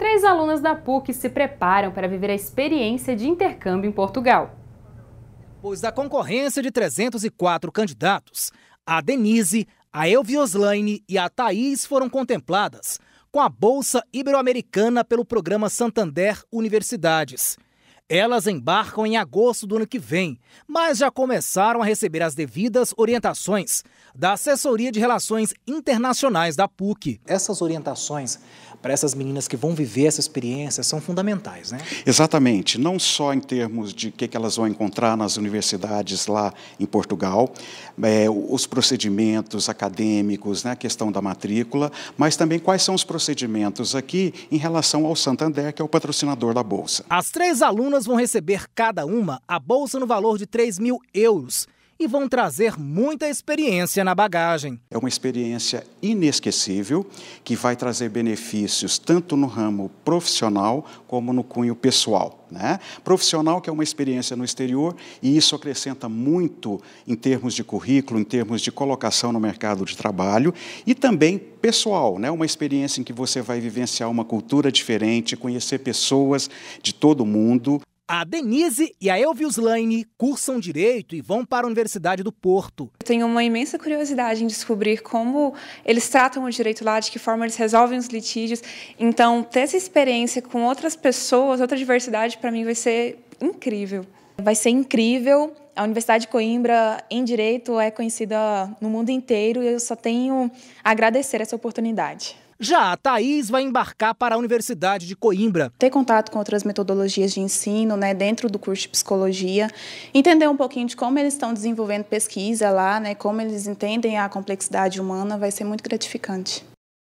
três alunas da PUC se preparam para viver a experiência de intercâmbio em Portugal. Pois da concorrência de 304 candidatos, a Denise, a Elvioslaine e a Thaís foram contempladas com a Bolsa Ibero-Americana pelo programa Santander Universidades. Elas embarcam em agosto do ano que vem, mas já começaram a receber as devidas orientações da Assessoria de Relações Internacionais da PUC. Essas orientações para essas meninas que vão viver essa experiência são fundamentais, né? Exatamente, não só em termos de o que, elas vão encontrar nas universidades lá em Portugal, é, os procedimentos acadêmicos, né, a questão da matrícula, mas também quais são os procedimentos aqui em relação ao Santander, que é o patrocinador da Bolsa. As três alunas pessoas vão receber cada uma a bolsa no valor de 3 mil euros e vão trazer muita experiência na bagagem. É uma experiência inesquecível que vai trazer benefícios tanto no ramo profissional como no cunho pessoal. Né? Profissional, que é uma experiência no exterior, e isso acrescenta muito em termos de currículo, em termos de colocação no mercado de trabalho, e também pessoal, né? uma experiência em que você vai vivenciar uma cultura diferente, conhecer pessoas de todo mundo. A Denise e a Elvius Lane cursam Direito e vão para a Universidade do Porto. Eu tenho uma imensa curiosidade em descobrir como eles tratam o direito lá, de que forma eles resolvem os litígios. Então, ter essa experiência com outras pessoas, outra diversidade, para mim vai ser incrível. Vai ser incrível a Universidade de Coimbra, em Direito, é conhecida no mundo inteiro e eu só tenho a agradecer essa oportunidade. Já a Thaís vai embarcar para a Universidade de Coimbra. Ter contato com outras metodologias de ensino, né, dentro do curso de psicologia, entender um pouquinho de como eles estão desenvolvendo pesquisa lá, né, como eles entendem a complexidade humana, vai ser muito gratificante.